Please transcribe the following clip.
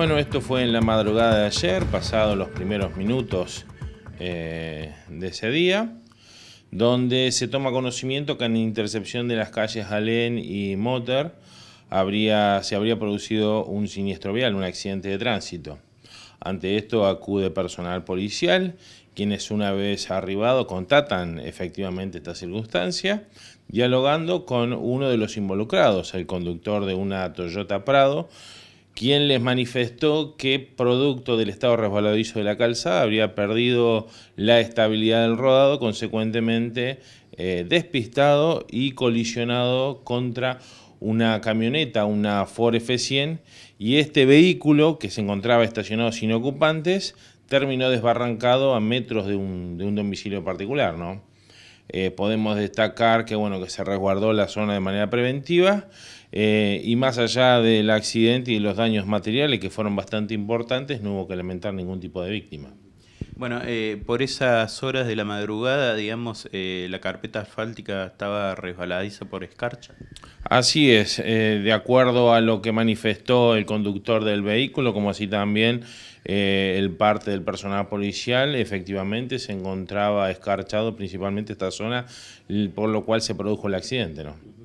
Bueno, esto fue en la madrugada de ayer, pasados los primeros minutos eh, de ese día, donde se toma conocimiento que en la intercepción de las calles Allen y Motor habría, se habría producido un siniestro vial, un accidente de tránsito. Ante esto acude personal policial, quienes una vez arribado contatan efectivamente esta circunstancia, dialogando con uno de los involucrados, el conductor de una Toyota Prado, quien les manifestó que producto del estado resbaladizo de la calzada habría perdido la estabilidad del rodado, consecuentemente eh, despistado y colisionado contra una camioneta, una Ford F100, y este vehículo que se encontraba estacionado sin ocupantes terminó desbarrancado a metros de un, de un domicilio particular, ¿no? Eh, podemos destacar que, bueno, que se resguardó la zona de manera preventiva eh, y más allá del accidente y los daños materiales que fueron bastante importantes, no hubo que lamentar ningún tipo de víctima. Bueno, eh, por esas horas de la madrugada, digamos, eh, la carpeta asfáltica estaba resbaladiza por escarcha. Así es, eh, de acuerdo a lo que manifestó el conductor del vehículo, como así también el parte del personal policial, efectivamente se encontraba escarchado principalmente esta zona, por lo cual se produjo el accidente, ¿no?